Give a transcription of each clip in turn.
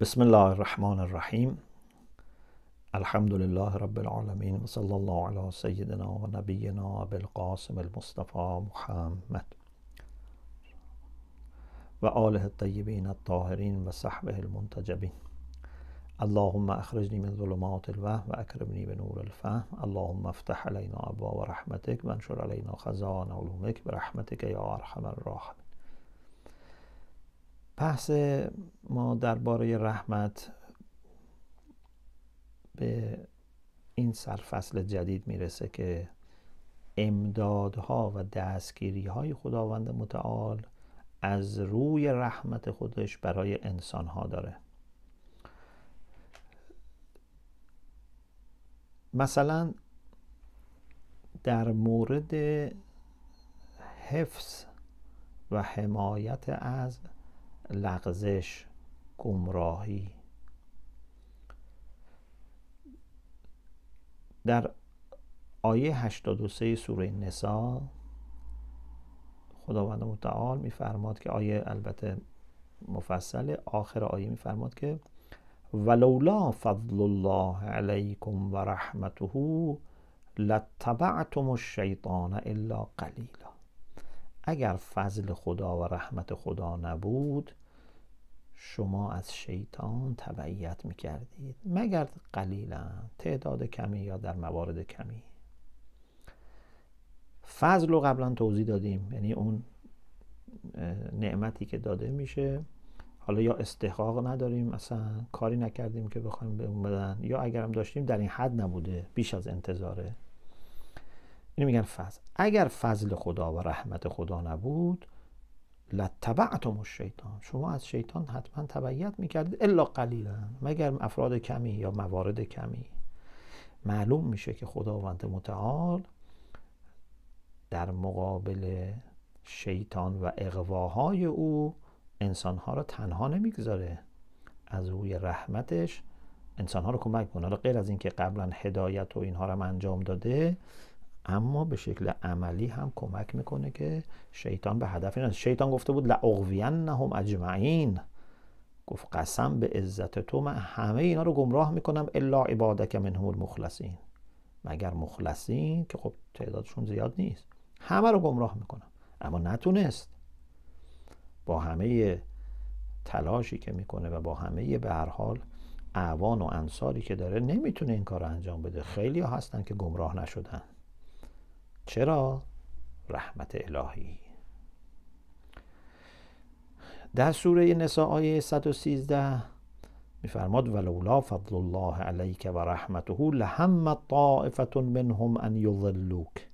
بسم الله الرحمن الرحيم الحمد لله رب العالمين وصلى الله على سيدنا ونبينا أبي القاسم المصطفى محمد وآله الطيبين الطاهرين وصحبه المنتجبين اللهم أخرجني من ظلمات الوهم وأكرمني بنور الفهم اللهم افتح علينا أبواب رحمتك وانشر علينا خزائن علومك برحمتك يا أرحم الراحمين بحث ما درباره رحمت به این سرفصل جدید میرسه که امدادها و دستگیری های خداوند متعال از روی رحمت خودش برای انسان ها داره مثلا در مورد حفظ و حمایت از لغزش گمراهی در آیه 83 سوره نسا خداوند متعال میفرماد که آیه البته مفصل آخر آیه میفرماد که ولولا فضل الله علیکم و رحمته لاتبعتم الشیطان الا قلیلا اگر فضل خدا و رحمت خدا نبود شما از شیطان تبعیت میکردید. مگر قلیلا تعداد کمی یا در موارد کمی فضل رو قبلا توضیح دادیم یعنی اون نعمتی که داده میشه حالا یا استحقاق نداریم اصلا کاری نکردیم که بخوایم به اون بدن یا اگرم داشتیم در این حد نبوده بیش از انتظاره اینو میگن فضل اگر فضل خدا و رحمت خدا نبود لتبعتم الشیطان شما از شیطان حتما تبعیت میکردید الا قلیلا مگر افراد کمی یا موارد کمی معلوم میشه که خداوند متعال در مقابل شیطان و اغواهای او انسانها را تنها نمیگذاره از روی رحمتش انسانها رو کمک کنه حالا غیر از اینکه قبلا هدایت و اینها رو انجام داده اما به شکل عملی هم کمک میکنه که شیطان به هدف نرسه شیطان گفته بود لاغوینهم اجمعین گفت قسم به عزت تو من همه اینا رو گمراه میکنم الا عبادک منهم المخلصین مگر مخلصین که خب تعدادشون زیاد نیست همه رو گمراه میکنم اما نتونست با همه تلاشی که میکنه و با همه به هر حال اعوان و انصاری که داره نمیتونه این کار انجام بده خیلی ها هستن که گمراه نشدن چرا؟ رحمت الهی در سوره نساء آیه 113 میفرماد ولولا فضل الله علیک و رحمته لهم طائفه منهم ان یضلوک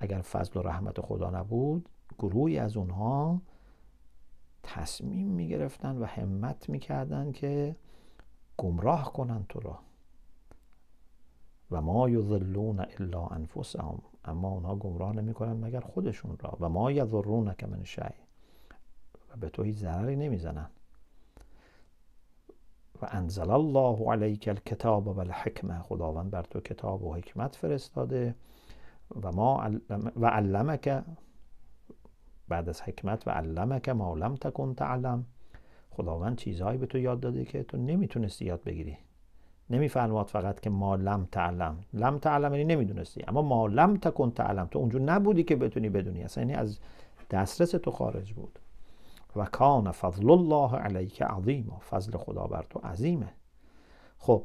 اگر فضل و رحمت خدا نبود گروهی از اونها تصمیم میگرفتن و همت میکردن که گمراه کنن تو را و ما یظلون الا انفسهم اما اونها گمراه نمیکنند. مگر خودشون را و ما یضرون که من شی و به تو هیچ ضرری نمیزنن و انزل الله علیک الکتاب و الحکمه خداوند بر تو کتاب و حکمت فرستاده و ما و بعد از حکمت و علمک ما لم تکن تعلم خداوند چیزهایی به تو یاد داده که تو نمیتونستی یاد بگیری نمیفرماد فقط که ما لم تعلم لم تعلم یعنی نمیدونستی اما ما لم تکن تعلم تو اونجا نبودی که بتونی بدونی اصلا یعنی از دسترس تو خارج بود و کان فضل الله علیک عظیم فضل خدا بر تو عظیمه خب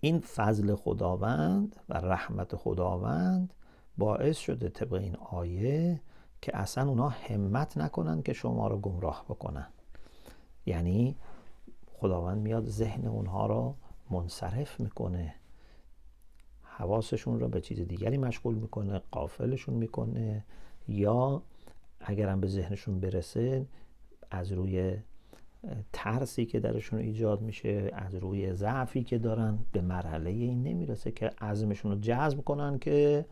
این فضل خداوند و رحمت خداوند باعث شده طبق این آیه که اصلا اونا همت نکنن که شما رو گمراه بکنن یعنی خداوند میاد ذهن اونها رو منصرف میکنه حواسشون رو به چیز دیگری مشغول میکنه قافلشون میکنه یا اگرم به ذهنشون برسه از روی ترسی که درشون ایجاد میشه از روی ضعفی که دارن به مرحله این نمیرسه که عزمشون رو جذب کنن که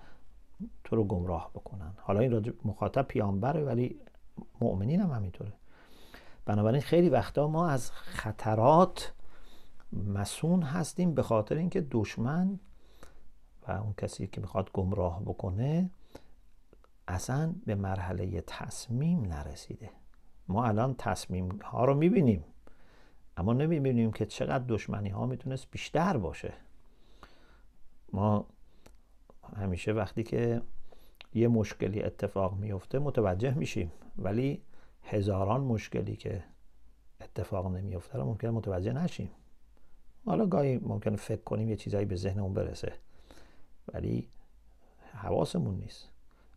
تو رو گمراه بکنن حالا این راجب مخاطب پیانبره ولی مؤمنین هم همینطوره بنابراین خیلی وقتا ما از خطرات مسون هستیم به خاطر اینکه دشمن و اون کسی که میخواد گمراه بکنه اصلا به مرحله تصمیم نرسیده ما الان تصمیم ها رو میبینیم اما نمیبینیم که چقدر دشمنی ها میتونست بیشتر باشه ما همیشه وقتی که یه مشکلی اتفاق میفته متوجه میشیم ولی هزاران مشکلی که اتفاق نمیفته رو ممکن متوجه نشیم حالا گاهی ممکن فکر کنیم یه چیزایی به ذهنمون برسه ولی حواسمون نیست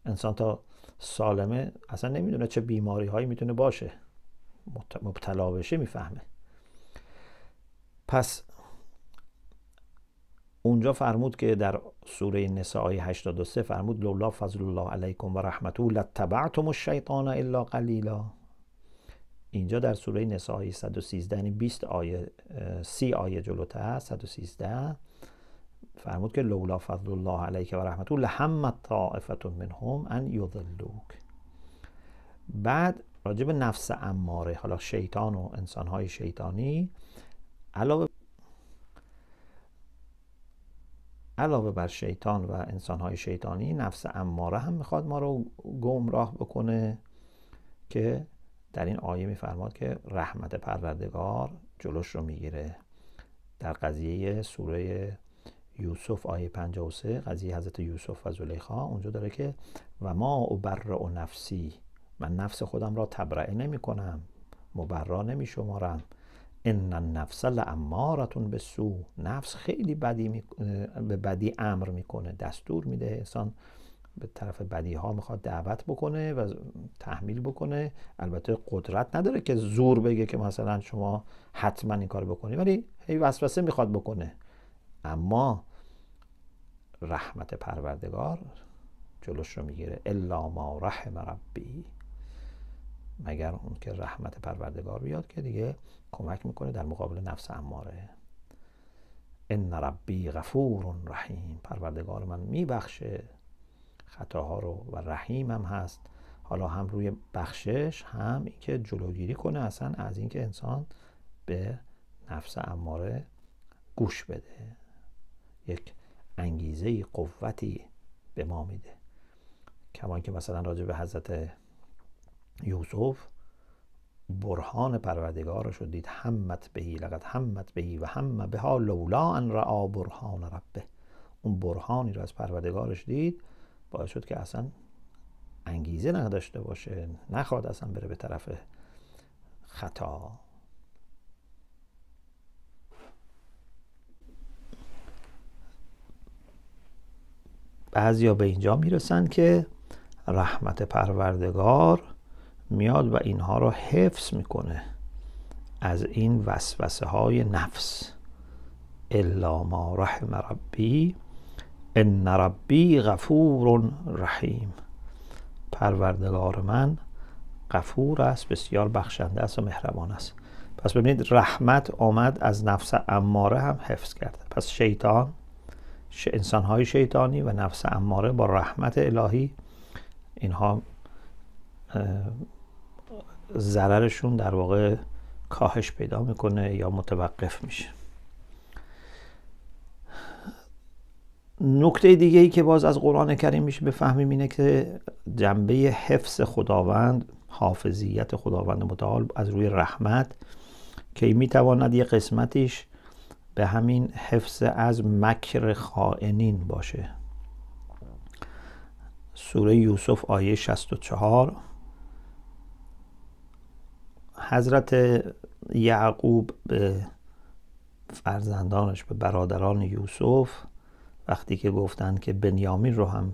انسان تا سالمه اصلا نمیدونه چه بیماری هایی میتونه باشه مبتلا بشه میفهمه پس اونجا فرمود که در سوره نساء 83 فرمود لولا فضل الله علیکم و رحمته لتبعتم الشیطان الا قلیلا اینجا در سوره نساء 113 یعنی 20 آیه 30 آیه جلوتر 113 فرمود که لولا فضل الله علیک و رحمته لهمت من منهم ان یضلوک بعد راجب نفس اماره حالا شیطان و انسانهای شیطانی علاوه علاوه بر شیطان و انسانهای شیطانی نفس اماره هم میخواد ما رو گمراه بکنه که در این آیه میفرماد که رحمت پروردگار جلوش رو میگیره در قضیه سوره یوسف آیه 53 قضیه حضرت یوسف و زلیخا اونجا داره که و ما و نفسی من نفس خودم را تبرعه نمی کنم مبرا نمی شمارم ان النفس لامارتون به سو نفس خیلی بدی به بدی امر میکنه دستور میده انسان به طرف بدی ها میخواد دعوت بکنه و تحمیل بکنه البته قدرت نداره که زور بگه که مثلا شما حتما این کار بکنی ولی هی وسوسه میخواد بکنه اما رحمت پروردگار جلوش رو میگیره الا ما رحم ربی مگر اون که رحمت پروردگار بیاد که دیگه کمک میکنه در مقابل نفس اماره ان ربی غفور رحیم پروردگار من میبخشه خطاها رو و رحیم هم هست حالا هم روی بخشش هم اینکه جلوگیری کنه اصلا از اینکه انسان به نفس اماره گوش بده یک انگیزه قوتی به ما میده کمان که مثلا راجع به حضرت یوسف برهان پروردگارش رو دید همت بهی لقد همت بهی و هم بها لولا ان رعا برهان ربه اون برهانی رو از پروردگارش دید باعث شد که اصلا انگیزه نداشته باشه نخواد اصلا بره به طرف خطا بعضیا به اینجا میرسن که رحمت پروردگار میاد و اینها رو حفظ میکنه از این وسوسه های نفس الا ما رحم ربی ان ربی غفور رحیم پروردگار من غفور است بسیار بخشنده است و مهربان است پس ببینید رحمت آمد از نفس اماره هم حفظ کرده پس شیطان ش... انسانهای شیطانی و نفس اماره با رحمت الهی اینها ضررشون در واقع کاهش پیدا میکنه یا متوقف میشه نکته دیگه ای که باز از قرآن کریم میشه بفهمیم اینه که جنبه حفظ خداوند حافظیت خداوند متعال از روی رحمت که میتواند یه قسمتیش به همین حفظ از مکر خائنین باشه سوره یوسف آیه 64 حضرت یعقوب به فرزندانش به برادران یوسف وقتی که گفتند که بنیامین رو هم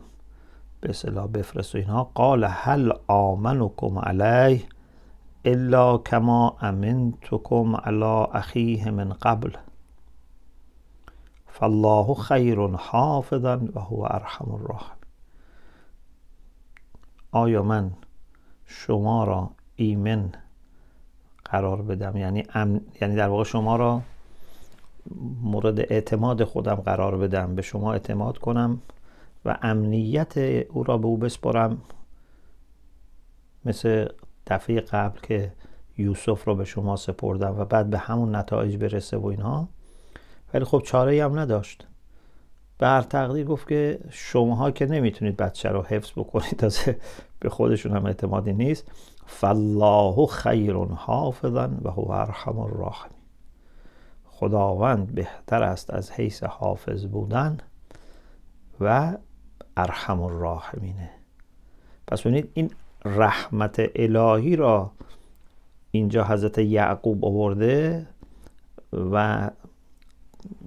به صلاح بفرست و اینها قال هل آمنکم علیه الا کما امنتکم علا اخیه من قبل فالله خیر حافظا و هو ارحم الراحم آیا من شما را ایمن قرار بدم یعنی یعنی در واقع شما را مورد اعتماد خودم قرار بدم به شما اعتماد کنم و امنیت او را به او بسپرم مثل دفعه قبل که یوسف رو به شما سپردم و بعد به همون نتایج برسه و اینها ولی خب چاره هم نداشت به هر تقدیر گفت که شماها که نمیتونید بچه رو حفظ بکنید از به خودشون هم اعتمادی نیست فالله خیر حافظا و هو ارحم الراحمین خداوند بهتر است از حیث حافظ بودن و ارحم الراحمینه پس ببینید این رحمت الهی را اینجا حضرت یعقوب آورده و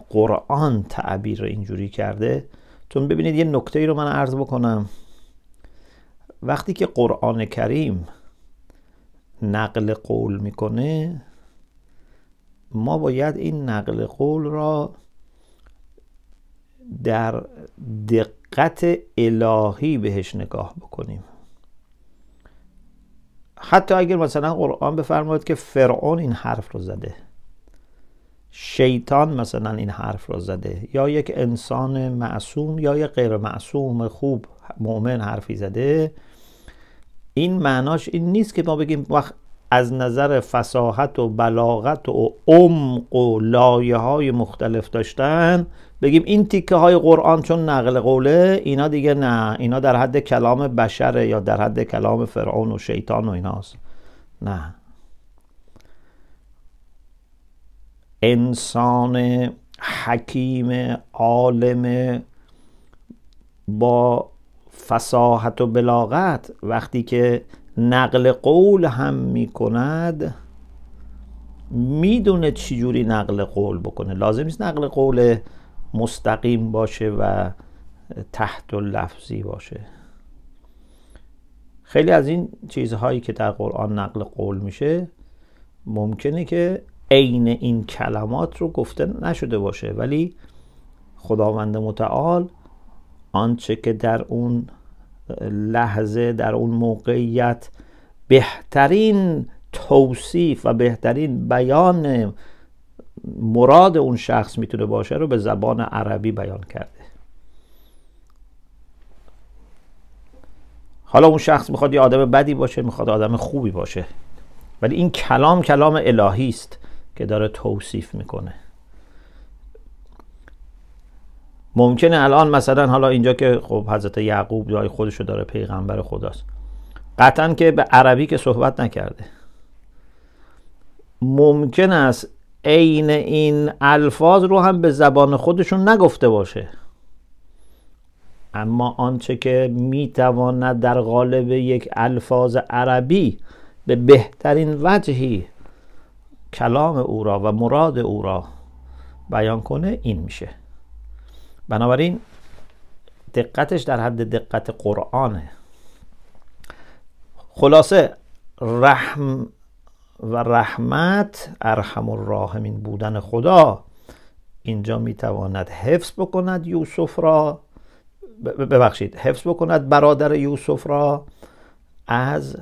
قرآن تعبیر اینجوری کرده چون ببینید یه نکته ای رو من عرض بکنم وقتی که قرآن کریم نقل قول میکنه ما باید این نقل قول را در دقت الهی بهش نگاه بکنیم حتی اگر مثلا قرآن بفرماید که فرعون این حرف رو زده شیطان مثلا این حرف را زده یا یک انسان معصوم یا یک غیر معصوم خوب مؤمن حرفی زده این معناش این نیست که ما بگیم وقت از نظر فساحت و بلاغت و عمق و لایه های مختلف داشتن بگیم این تیکه های قرآن چون نقل قوله اینا دیگه نه اینا در حد کلام بشره یا در حد کلام فرعون و شیطان و ایناست نه انسان حکیم عالم با فساحت و بلاغت وقتی که نقل قول هم میکند میدونه چجوری نقل قول بکنه لازم نیست نقل قول مستقیم باشه و تحت و باشه خیلی از این چیزهایی که در قرآن نقل قول میشه ممکنه که عین این کلمات رو گفته نشده باشه ولی خداوند متعال آنچه که در اون لحظه در اون موقعیت بهترین توصیف و بهترین بیان مراد اون شخص میتونه باشه رو به زبان عربی بیان کرده حالا اون شخص میخواد یه آدم بدی باشه میخواد آدم خوبی باشه ولی این کلام کلام الهی است که داره توصیف میکنه ممکنه الان مثلا حالا اینجا که خب حضرت یعقوب جای خودشو داره پیغمبر خداست قطعا که به عربی که صحبت نکرده ممکن است عین این الفاظ رو هم به زبان خودشون نگفته باشه اما آنچه که میتواند در قالب یک الفاظ عربی به بهترین وجهی کلام او را و مراد او را بیان کنه این میشه بنابراین دقتش در حد دقت قرآنه خلاصه رحم و رحمت ارحم الراحمین بودن خدا اینجا میتواند حفظ بکند یوسف را ببخشید حفظ بکند برادر یوسف را از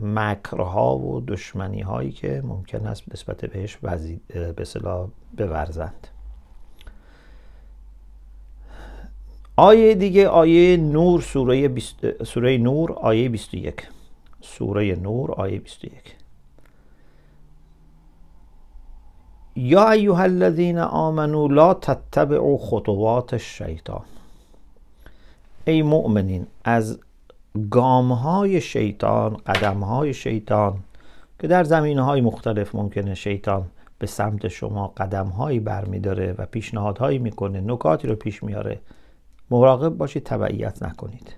مکرها و دشمنی هایی که ممکن است نسبت بهش به بورزند آیه دیگه آیه نور سوره, بیست... سوره نور آیه 21 سوره نور آیه 21 یا ایها الذین آمنوا لا تتبعوا خطوات الشیطان ای مؤمنین از گام های شیطان قدم های شیطان که در زمین های مختلف ممکنه شیطان به سمت شما قدم هایی برمیداره و پیشنهادهایی میکنه نکاتی رو پیش میاره مراقب باشید تبعیت نکنید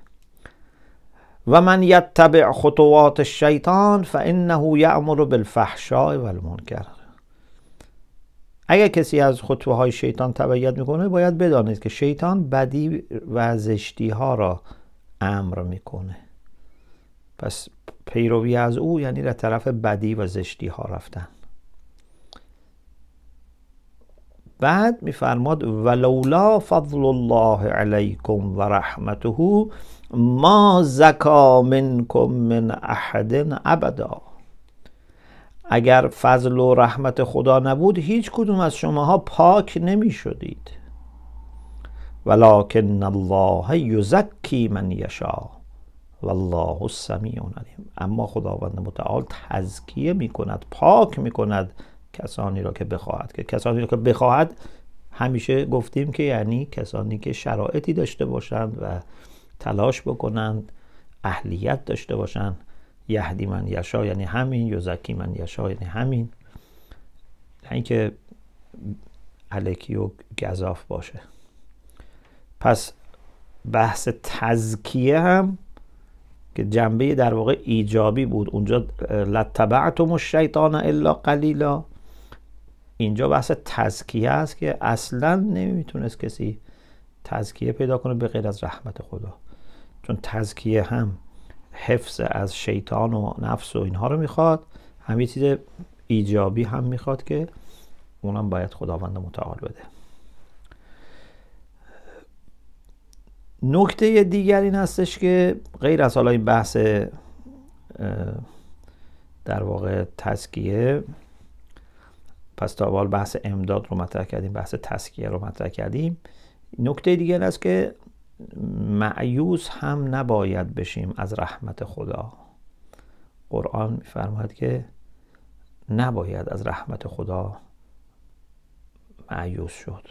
و من یتبع خطوات الشیطان فانه یامر بالفحشاء و اگر کسی از خطوه های شیطان تبعیت میکنه باید بدانید که شیطان بدی و زشتی ها را امر میکنه پس پیروی از او یعنی در طرف بدی و زشتی ها رفتن بعد میفرماد ولولا فضل الله علیکم و رحمته ما زکا منکم من احد ابدا اگر فضل و رحمت خدا نبود هیچ کدوم از شماها پاک نمی شدید ولکن الله یزکی من یشا والله السمیع علیم اما خداوند متعال تزکیه می کند پاک می کند کسانی را که بخواهد که کسانی را که بخواهد همیشه گفتیم که یعنی کسانی که شرایطی داشته باشند و تلاش بکنند اهلیت داشته باشند یهدی من یشا یعنی همین یوزکی من یشا یعنی همین اینکه الکی و گذاف باشه پس بحث تزکیه هم که جنبه در واقع ایجابی بود اونجا و الشیطان الا قلیلا اینجا بحث تزکیه است که اصلا نمیتونست کسی تزکیه پیدا کنه به غیر از رحمت خدا چون تزکیه هم حفظ از شیطان و نفس و اینها رو میخواد هم یه چیز ایجابی هم میخواد که اونم باید خداوند متعال بده نکته دیگر این هستش که غیر از حالا این بحث در واقع تزکیه پس تا حال بحث امداد رو مطرح کردیم بحث تسکیه رو مطرح کردیم نکته دیگر است که معیوز هم نباید بشیم از رحمت خدا قرآن میفرماید که نباید از رحمت خدا معیوز شد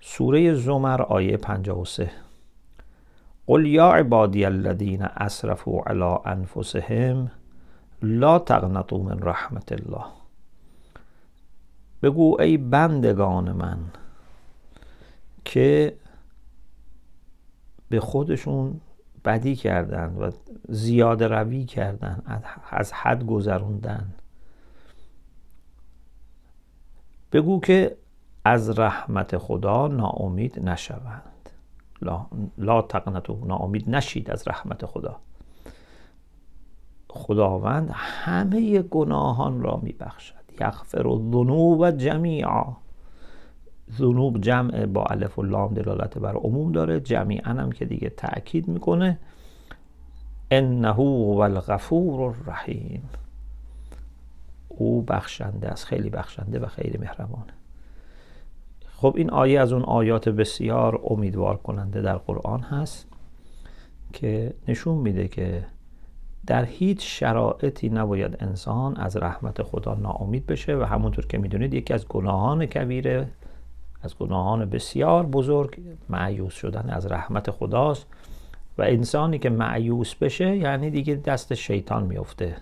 سوره زمر آیه 53 قل یا عبادی الذین اسرفوا علی انفسهم لا تقنطوا من رحمت الله بگو ای بندگان من که به خودشون بدی کردند و زیاده روی کردند از حد گذروندن بگو که از رحمت خدا ناامید نشوند لا, لا ناامید نشید از رحمت خدا خداوند همه گناهان را میبخشد یغفر الذنوب جمیعا ذنوب جمع با الف و لام دلالت بر عموم داره جمیعا هم که دیگه تاکید میکنه انه هو الغفور الرحیم او بخشنده است خیلی بخشنده و خیلی مهربانه خب این آیه از اون آیات بسیار امیدوار کننده در قرآن هست که نشون میده که در هیچ شرایطی نباید انسان از رحمت خدا ناامید بشه و همونطور که میدونید یکی از گناهان کبیره از گناهان بسیار بزرگ معیوس شدن از رحمت خداست و انسانی که معیوس بشه یعنی دیگه دست شیطان میفته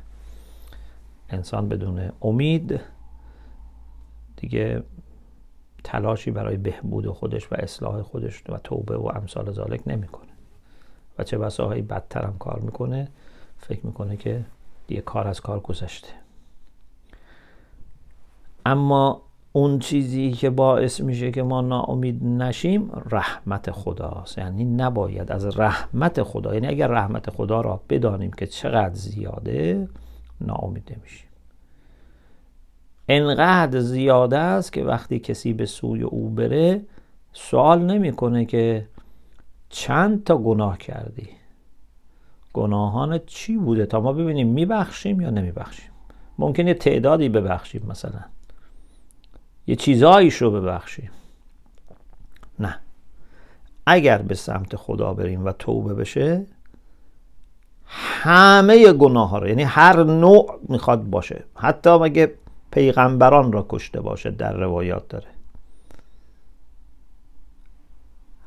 انسان بدون امید دیگه تلاشی برای بهبود خودش و اصلاح خودش و توبه و امثال ذالک نمیکنه و چه بسا بدتر هم کار میکنه فکر میکنه که دیگه کار از کار گذشته اما اون چیزی که باعث میشه که ما ناامید نشیم رحمت خداست یعنی نباید از رحمت خدا یعنی اگر رحمت خدا را بدانیم که چقدر زیاده ناامید نمیشیم انقدر زیاده است که وقتی کسی به سوی او بره سوال نمیکنه که چند تا گناه کردی گناهان چی بوده تا ما ببینیم میبخشیم یا نمیبخشیم ممکنه تعدادی ببخشیم مثلا یه چیزاییش رو ببخشیم نه اگر به سمت خدا بریم و توبه بشه همه گناه ها رو یعنی هر نوع میخواد باشه حتی مگه پیغمبران را کشته باشه در روایات داره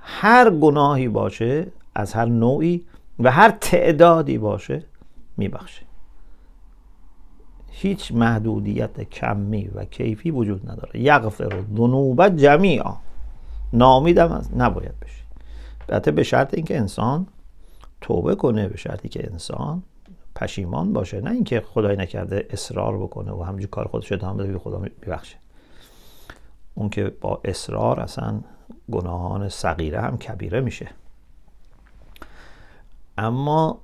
هر گناهی باشه از هر نوعی و هر تعدادی باشه میبخشه هیچ محدودیت کمی و کیفی وجود نداره یغفر ذنوب جمیعا نامیدم از نباید بشه البته به شرط اینکه انسان توبه کنه به شرطی که انسان پشیمان باشه نه اینکه خدای نکرده اصرار بکنه و همینجور کار خودش ادامه بده خدا میبخشه اون که با اصرار اصلا گناهان صغیره هم کبیره میشه اما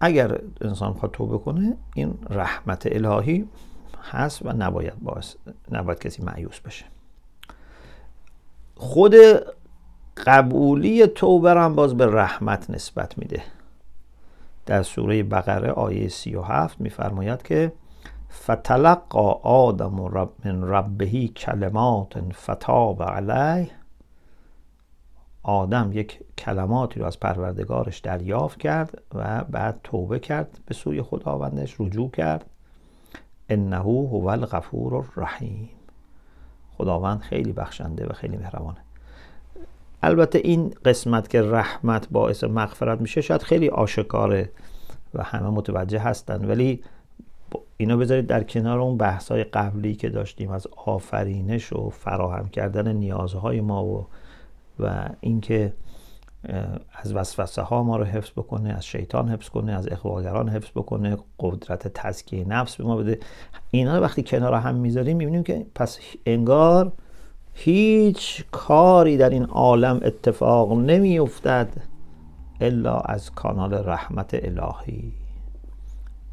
اگر انسان خواهد توبه کنه این رحمت الهی هست و نباید باعث نباید کسی معیوس بشه خود قبولی توبه هم باز به رحمت نسبت میده در سوره بقره آیه هفت میفرماید که فتلقا آدم رب من ربهی کلمات فتاب علیه آدم یک کلماتی رو از پروردگارش دریافت کرد و بعد توبه کرد به سوی خداوندش رجوع کرد انه هو الغفور الرحیم خداوند خیلی بخشنده و خیلی مهربانه البته این قسمت که رحمت باعث مغفرت میشه شاید خیلی آشکاره و همه متوجه هستن ولی اینا بذارید در کنار اون بحث قبلی که داشتیم از آفرینش و فراهم کردن نیازهای ما و و اینکه از وسوسه ها ما رو حفظ بکنه از شیطان حفظ کنه از اخواگران حفظ بکنه قدرت تزکیه نفس به ما بده اینا رو وقتی کنار هم میذاریم میبینیم که پس انگار هیچ کاری در این عالم اتفاق نمیافتد الا از کانال رحمت الهی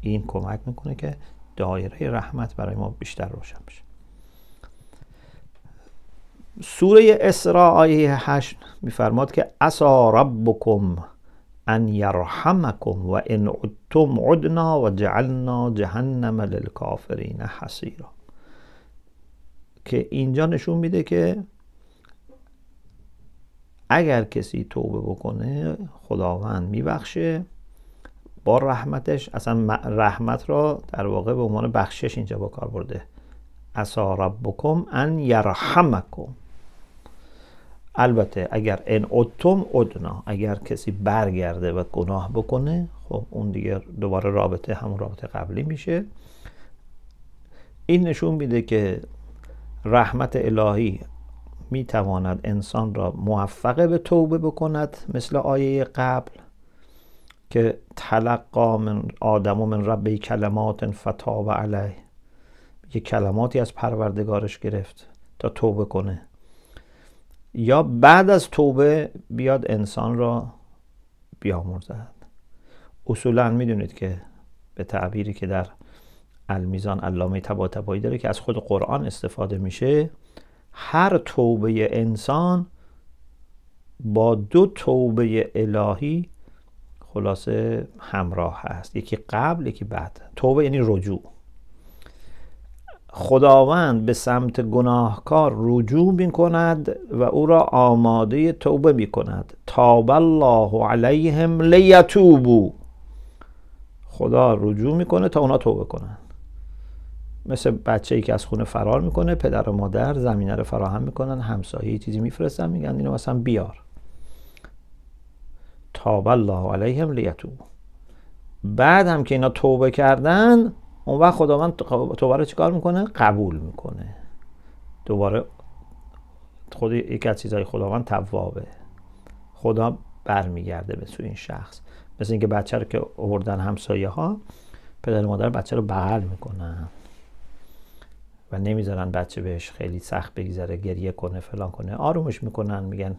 این کمک میکنه که دایره رحمت برای ما بیشتر روشن بشه سوره اسراء آیه 8 میفرماد که اسا ربکم ان یرحمکم و ان عدتم عدنا و جعلنا جهنم للکافرین حسیرا که اینجا نشون میده که اگر کسی توبه بکنه خداوند میبخشه با رحمتش اصلا رحمت را در واقع به عنوان بخشش اینجا با کار برده اسا ربکم ان یرحمکم البته اگر ان اتم ادنا اگر کسی برگرده و گناه بکنه خب اون دیگه دوباره رابطه همون رابطه قبلی میشه این نشون میده که رحمت الهی میتواند انسان را موفق به توبه بکند مثل آیه قبل که تلقا من آدم و من ربی کلمات فتاب علیه یه کلماتی از پروردگارش گرفت تا توبه کنه یا بعد از توبه بیاد انسان را بیامرزد اصولا میدونید که به تعبیری که در المیزان علامه تباتبایی داره که از خود قرآن استفاده میشه هر توبه انسان با دو توبه الهی خلاصه همراه هست یکی قبل یکی بعد توبه یعنی رجوع خداوند به سمت گناهکار رجوع می کند و او را آماده توبه می کند تاب الله علیهم لیتوبو خدا رجوع میکنه تا اونا توبه کنن مثل بچه ای که از خونه فرار میکنه پدر و مادر زمینه رو فراهم میکنن همسایه چیزی میفرستن میگن اینو مثلا بیار تاب الله علیهم لیتوبو بعد هم که اینا توبه کردن اون وقت خداوند توباره چیکار میکنه قبول میکنه دوباره خود یکی از چیزهای خداوند توابه خدا برمیگرده به سوی این شخص مثل اینکه بچه رو که آوردن همسایه ها پدر و مادر بچه رو بغل میکنن و نمیذارن بچه بهش خیلی سخت بگذره گریه کنه فلان کنه آرومش میکنن میگن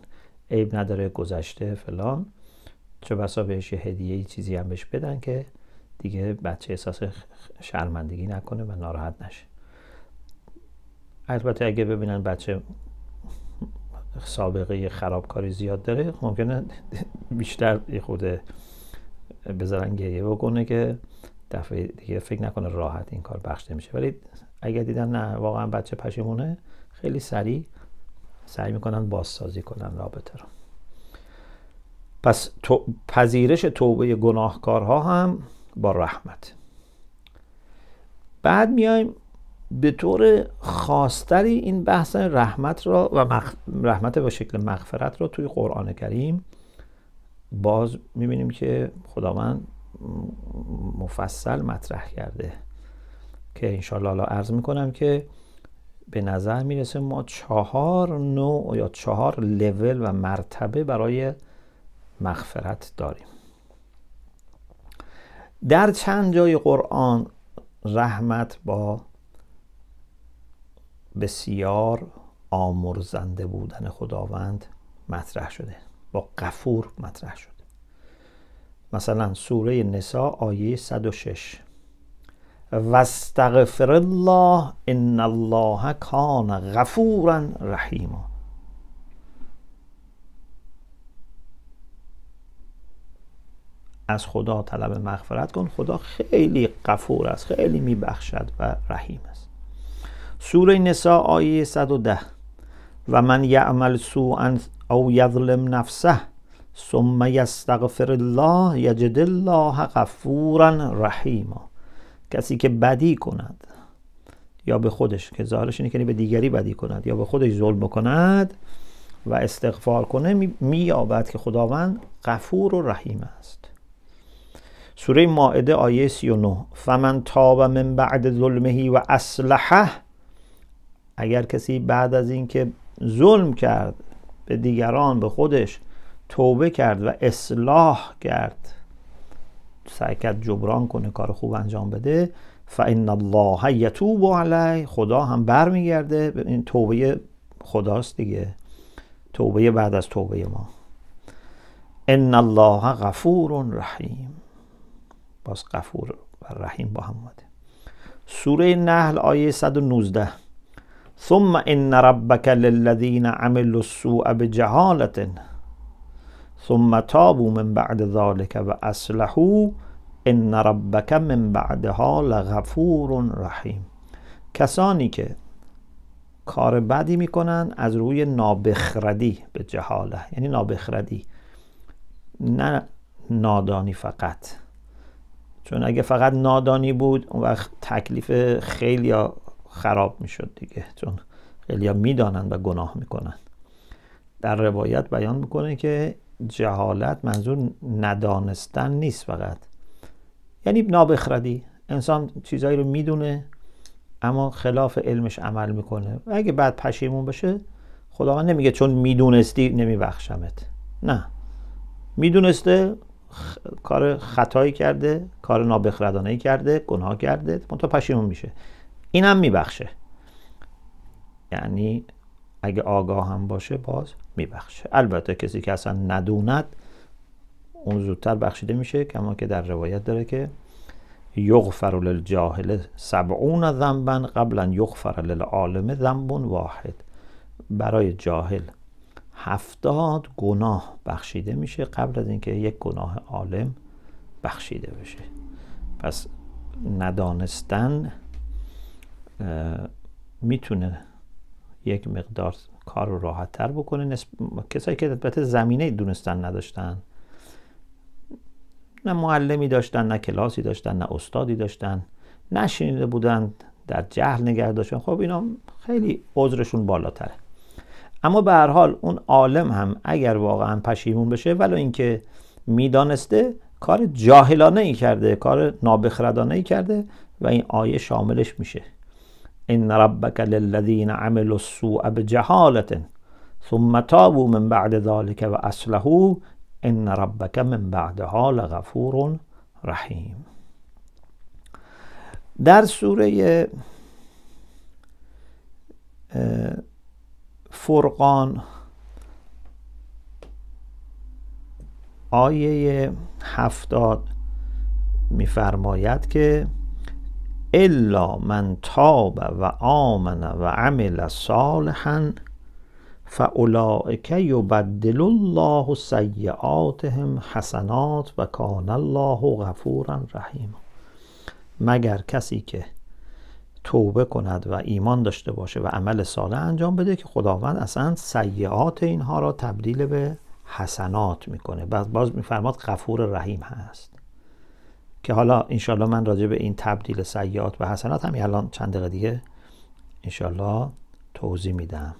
عیب نداره گذشته فلان چه بسا بهش یه هدیه چیزی هم بهش بدن که دیگه بچه احساس شرمندگی نکنه و ناراحت نشه البته اگه ببینن بچه سابقه خرابکاری زیاد داره ممکنه بیشتر یه خود بذارن گریه بکنه که دفعه دیگه فکر نکنه راحت این کار بخش میشه. ولی اگر دیدن نه واقعا بچه پشیمونه خیلی سریع سعی میکنن بازسازی کنن رابطه رو پس تو، پذیرش توبه گناهکارها هم با رحمت بعد میایم به طور خاصتری این بحث رحمت را و رحمت با شکل مغفرت را توی قرآن کریم باز میبینیم که خداوند مفصل مطرح کرده که انشالله الان عرض میکنم که به نظر میرسه ما چهار نوع یا چهار لول و مرتبه برای مغفرت داریم در چند جای قرآن رحمت با بسیار آمرزنده بودن خداوند مطرح شده با قفور مطرح شده مثلا سوره نسا آیه 106 واستغفر الله ان الله کان غفورا رحیما از خدا طلب مغفرت کن خدا خیلی قفور است خیلی میبخشد و رحیم است سوره نساء آیه 110 و من یعمل سوءا او یظلم نفسه ثم یستغفر الله یجد الله غفورا رحیما کسی که بدی کند یا به خودش که ظاهرش اینه یعنی به دیگری بدی کند یا به خودش ظلم کند و استغفار کنه مییابد که خداوند غفور و رحیم است سوره مائده آیه 39 فمن تاب من بعد ظلمهی و اصلحه اگر کسی بعد از اینکه ظلم کرد به دیگران به خودش توبه کرد و اصلاح کرد سعی کرد جبران کنه کار خوب انجام بده فان الله یتوب علی خدا هم برمیگرده این توبه خداست دیگه توبه بعد از توبه ما ان الله غفور رحیم باز غفور و رحیم با هم اومده سوره نحل آیه 119 ثم ان ربک للذین عملوا السوء بجهالة ثم تابوا من بعد ذلك و اصلحوا ان ربک من بعدها لغفور رحیم کسانی که کار بدی میکنن از روی نابخردی به جهاله یعنی نابخردی نه نادانی فقط چون اگه فقط نادانی بود اون وقت تکلیف خیلی خراب میشد دیگه چون خیلی میدانند و گناه میکنن در روایت بیان میکنه که جهالت منظور ندانستن نیست فقط یعنی نابخردی انسان چیزایی رو میدونه اما خلاف علمش عمل میکنه و اگه بعد پشیمون بشه خداوند نمیگه چون میدونستی نمیبخشمت نه میدونسته کار خطایی کرده کار نابخردانه کرده گناه کرده منتها پشیمون میشه اینم میبخشه یعنی اگه آگاه هم باشه باز میبخشه البته کسی که اصلا ندوند اون زودتر بخشیده میشه کما که در روایت داره که یغفر للجاهل سبعون ذنبا قبلا یغفر للعالم ذنب واحد برای جاهل هفتاد گناه بخشیده میشه قبل از اینکه یک گناه عالم بخشیده بشه پس ندانستن میتونه یک مقدار کار رو راحت تر بکنه کسایی که البته زمینه دونستن نداشتن نه معلمی داشتن نه کلاسی داشتن نه استادی داشتن نشینیده بودن در جهل نگه داشتن خب اینا خیلی عذرشون بالاتره اما به هر حال اون عالم هم اگر واقعا پشیمون بشه ولو اینکه میدانسته کار جاهلانه ای کرده کار نابخردانه ای کرده و این آیه شاملش میشه ان ربک للذین عملوا السوء بجهاله ثم تابوا من بعد ذلك و اصلحوا ان ربک من بعدها لغفور رحیم در سوره فرقان آیه هفتاد میفرماید که الا من تاب و آمن و عمل صالحا فاولئک یبدل الله سیئاتهم حسنات و کان الله غفورا رحیم مگر کسی که توبه کند و ایمان داشته باشه و عمل صالح انجام بده که خداوند اصلا سیعات اینها را تبدیل به حسنات میکنه بعد باز میفرماد غفور رحیم هست که حالا انشالله من راجع به این تبدیل سیعات به حسنات هم الان چند دقیقه دیگه انشالله توضیح میدم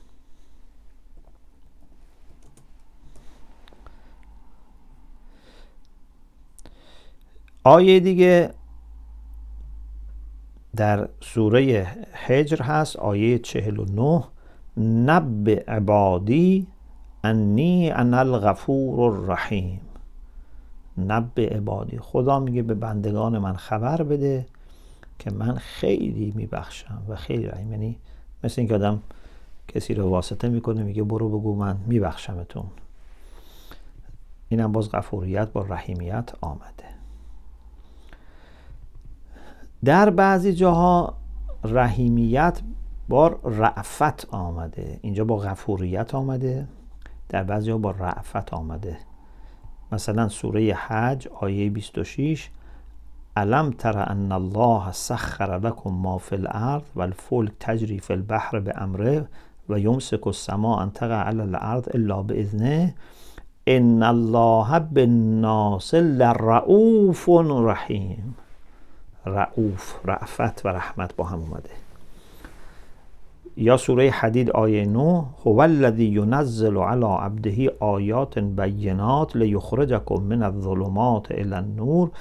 آیه دیگه در سوره حجر هست آیه 49 نب عبادی انی انا الغفور الرحیم نب عبادی خدا میگه به بندگان من خبر بده که من خیلی میبخشم و خیلی رحیم یعنی مثل اینکه آدم کسی رو واسطه میکنه میگه برو بگو من میبخشمتون اینم باز غفوریت با رحیمیت آمد در بعضی جاها رحیمیت با رعفت آمده اینجا با غفوریت آمده در بعضی ها با رعفت آمده مثلا سوره حج آیه 26 الم تر ان الله سخر لكم ما فی الارض والفلک تجری فی البحر امره و یمسک السماء ان تقع علی الارض الا باذنه ان الله بالناس لرؤوف رحیم رعوف رعفت و رحمت با هم اومده یا سوره حدید آیه 9 هو الذی ینزل علی عبده آیات بینات لیخرجکم من الظلمات الی النور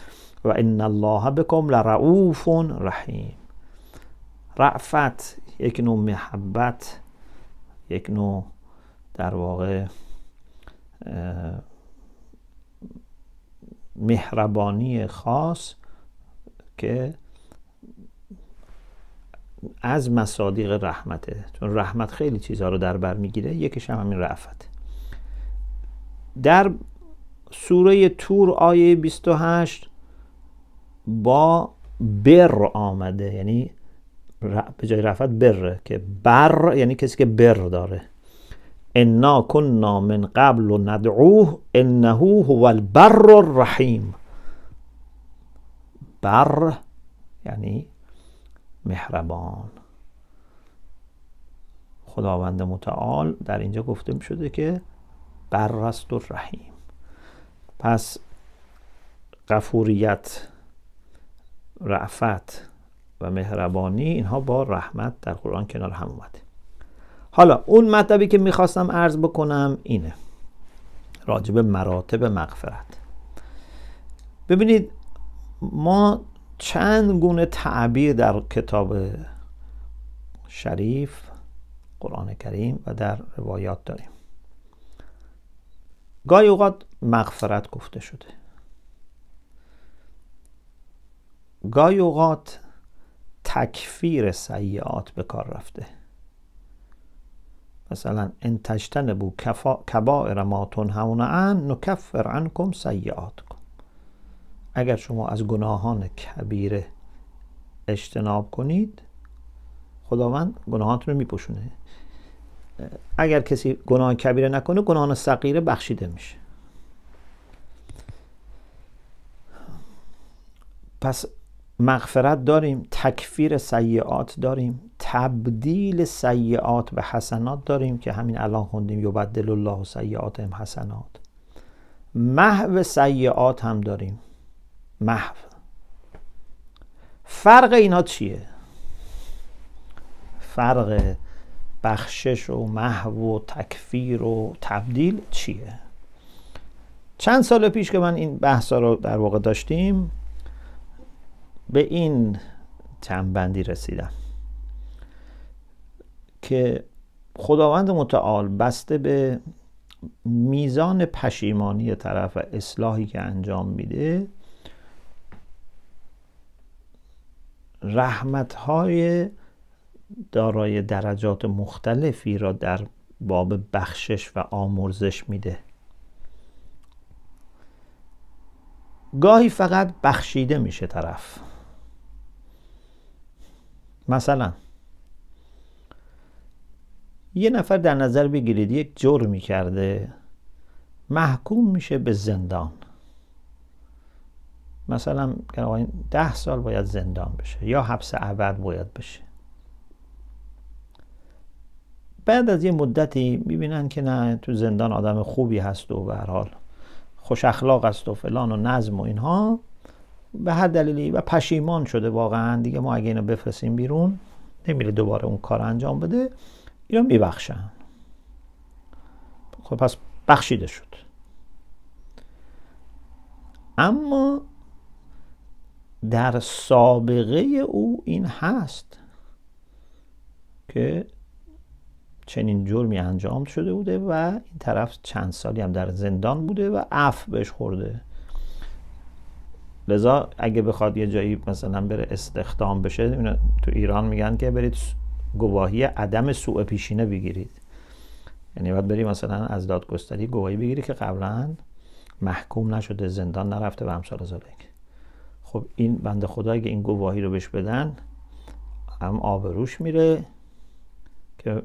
و ان الله بکم لرعوف رحیم رعفت یک نوع محبت یک نوع در واقع مهربانی خاص که از مصادیق رحمته چون رحمت خیلی چیزها رو در بر میگیره یکیش هم همین رعفت در سوره تور آیه 28 با بر آمده یعنی به جای رفت بره که بر یعنی کسی که بر داره انا کنا نامن قبل و ندعوه انه هو البر الرحیم بر یعنی مهربان خداوند متعال در اینجا گفته شده که بر است و رحیم پس غفوریت رعفت و مهربانی اینها با رحمت در قرآن کنار هم اومده حالا اون مطلبی که میخواستم عرض بکنم اینه راجب مراتب مغفرت ببینید ما چند گونه تعبیر در کتاب شریف قرآن کریم و در روایات داریم گاهی اوقات مغفرت گفته شده گاهی اوقات تکفیر سیعات به کار رفته مثلا ان بو کبائر ما تنهون عن نکفر عنکم سیعاتکم اگر شما از گناهان کبیره اجتناب کنید خداوند گناهاتون رو میپوشونه اگر کسی گناه کبیره نکنه گناهان صغیره بخشیده میشه پس مغفرت داریم تکفیر سیعات داریم تبدیل سیعات به حسنات داریم که همین الان خوندیم یبدل الله سیعات هم حسنات محو سیعات هم داریم محو فرق اینا چیه فرق بخشش و محو و تکفیر و تبدیل چیه چند سال پیش که من این بحثا رو در واقع داشتیم به این تنبندی رسیدم که خداوند متعال بسته به میزان پشیمانی طرف و اصلاحی که انجام میده رحمت های دارای درجات مختلفی را در باب بخشش و آمرزش میده گاهی فقط بخشیده میشه طرف مثلا یه نفر در نظر بگیرید یک جرمی کرده محکوم میشه به زندان مثلا آقای ده سال باید زندان بشه یا حبس ابد باید بشه بعد از یه مدتی میبینن که نه تو زندان آدم خوبی هست و به حال خوش اخلاق است و فلان و نظم و اینها به هر دلیلی و پشیمان شده واقعا دیگه ما اگه اینو بفرستیم بیرون نمیره دوباره اون کار انجام بده اینا میبخشن خب پس بخشیده شد اما در سابقه او این هست که چنین جرمی انجام شده بوده و این طرف چند سالی هم در زندان بوده و اف بهش خورده لذا اگه بخواد یه جایی مثلا بره استخدام بشه تو ایران میگن که برید گواهی عدم سوء پیشینه بگیرید یعنی باید بری مثلا از دادگستری گواهی بگیری که قبلا محکوم نشده زندان نرفته و امثال ذالک خب این بنده خدا اگه این گواهی رو بهش بدن هم آبروش میره که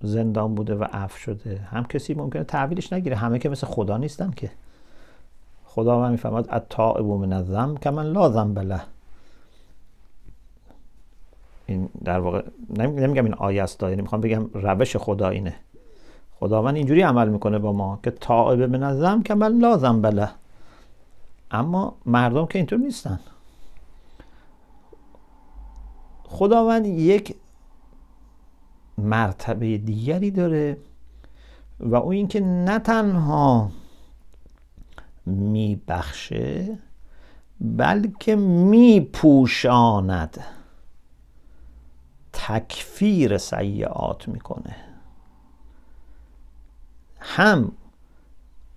زندان بوده و عفو شده هم کسی ممکنه تحویلش نگیره همه که مثل خدا نیستن که خدا من میفهمد اتا من منظم که من لازم بله این در واقع نمیگم این آیه است یعنی میخوام بگم روش خدا اینه خداوند اینجوری عمل میکنه با ما که تائب من الذنب که من لازم بله اما مردم که اینطور نیستن خداوند یک مرتبه دیگری داره و او اینکه نه تنها میبخشه بلکه میپوشاند تکفیر سیعات میکنه هم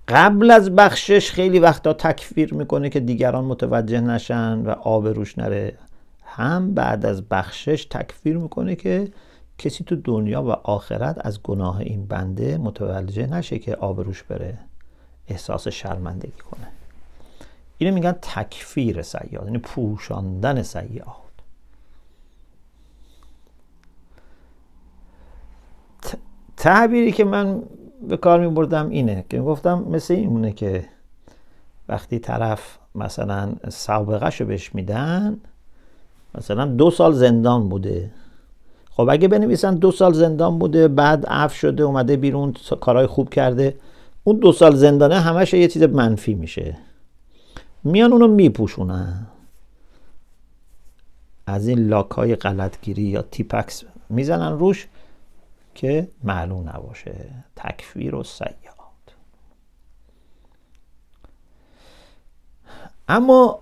قبل از بخشش خیلی وقتا تکفیر میکنه که دیگران متوجه نشن و آب روش نره هم بعد از بخشش تکفیر میکنه که کسی تو دنیا و آخرت از گناه این بنده متوجه نشه که آبروش بره احساس شرمندگی کنه اینو میگن تکفیر سیاد یعنی پوشاندن سیاد تعبیری که من به کار می بردم اینه که گفتم مثل اینونه که وقتی طرف مثلا سابقه شو بهش میدن مثلا دو سال زندان بوده خب اگه بنویسن دو سال زندان بوده بعد عف شده اومده بیرون کارهای خوب کرده اون دو سال زندانه همش یه چیز منفی میشه میان اونو میپوشونن از این لاک های غلطگیری یا تیپکس میزنن روش که معلوم نباشه تکفیر و سیاد اما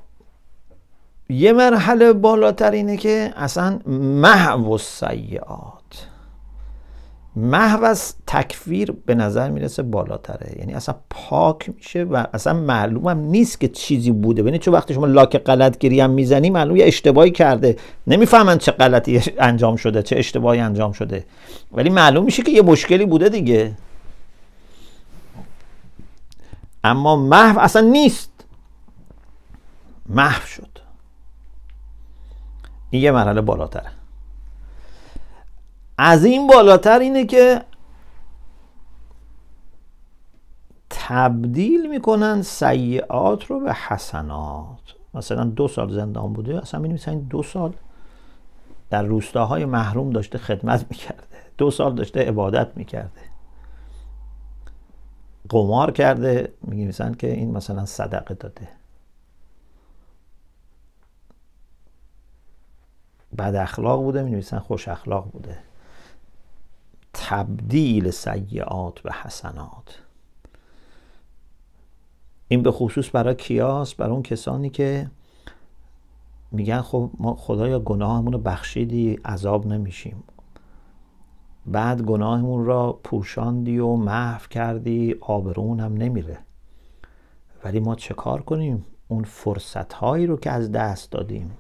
یه مرحله بالاتر اینه که اصلا محو و سیاد محو از تکفیر به نظر میرسه بالاتره یعنی اصلا پاک میشه و اصلا معلومم نیست که چیزی بوده ببینید چون وقتی شما لاک غلطگیری هم میزنی معلوم یه اشتباهی کرده نمیفهمن چه غلطی انجام شده چه اشتباهی انجام شده ولی معلوم میشه که یه مشکلی بوده دیگه اما محو اصلا نیست محو شد این یه مرحله بالاتره از این بالاتر اینه که تبدیل میکنن سیعات رو به حسنات مثلا دو سال زندان بوده اصلا می دو سال در روستاهای محروم داشته خدمت میکرده دو سال داشته عبادت میکرده قمار کرده می که این مثلا صدقه داده بد اخلاق بوده می خوش اخلاق بوده تبدیل سیعات به حسنات این به خصوص برای کیاس برای اون کسانی که میگن خب ما خدایا گناهمون رو بخشیدی عذاب نمیشیم بعد گناهمون را پوشاندی و محو کردی آبرون هم نمیره ولی ما چه کار کنیم اون فرصت هایی رو که از دست دادیم